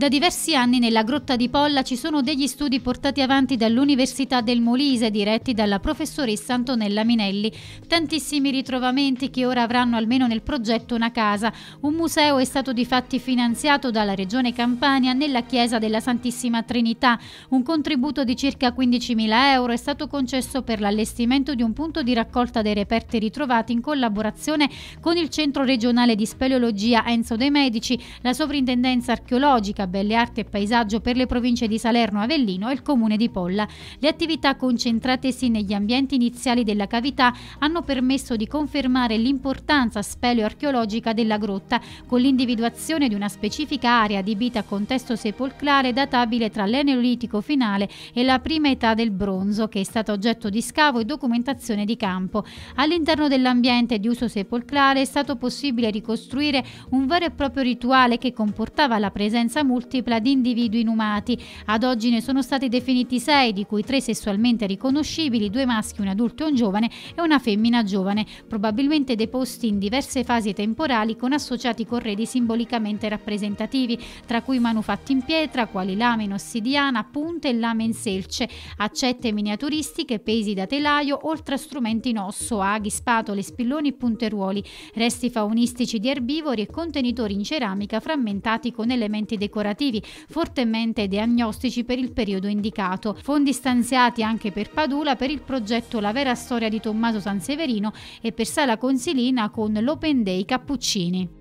Da diversi anni nella Grotta di Polla ci sono degli studi portati avanti dall'Università del Molise diretti dalla professoressa Antonella Minelli. Tantissimi ritrovamenti che ora avranno almeno nel progetto una casa. Un museo è stato di fatti finanziato dalla Regione Campania nella Chiesa della Santissima Trinità. Un contributo di circa 15.000 euro è stato concesso per l'allestimento di un punto di raccolta dei reperti ritrovati in collaborazione con il Centro Regionale di Speleologia Enzo dei Medici, la Sovrintendenza Archeologica Belle Arti e Paesaggio per le province di Salerno, Avellino e il comune di Polla. Le attività concentratesi negli ambienti iniziali della cavità hanno permesso di confermare l'importanza speleo-archeologica della grotta, con l'individuazione di una specifica area adibita a contesto sepolcrale databile tra l'Eneolitico finale e la prima età del bronzo, che è stata oggetto di scavo e documentazione di campo. All'interno dell'ambiente di uso sepolcrale è stato possibile ricostruire un vero e proprio rituale che comportava la presenza multipla di individui inumati. Ad oggi ne sono stati definiti sei, di cui tre sessualmente riconoscibili, due maschi, un adulto e un giovane e una femmina giovane, probabilmente deposti in diverse fasi temporali con associati corredi simbolicamente rappresentativi, tra cui manufatti in pietra, quali lame in ossidiana, punte e lame in selce, accette miniaturistiche, pesi da telaio, oltre a strumenti in osso, aghi, spatole, spilloni e punteruoli, resti faunistici di erbivori e contenitori in ceramica frammentati con elementi decorativi curativi fortemente diagnostici per il periodo indicato. Fondi stanziati anche per Padula per il progetto La vera storia di Tommaso Sanseverino e per Sala Consilina con l'Open Day Cappuccini.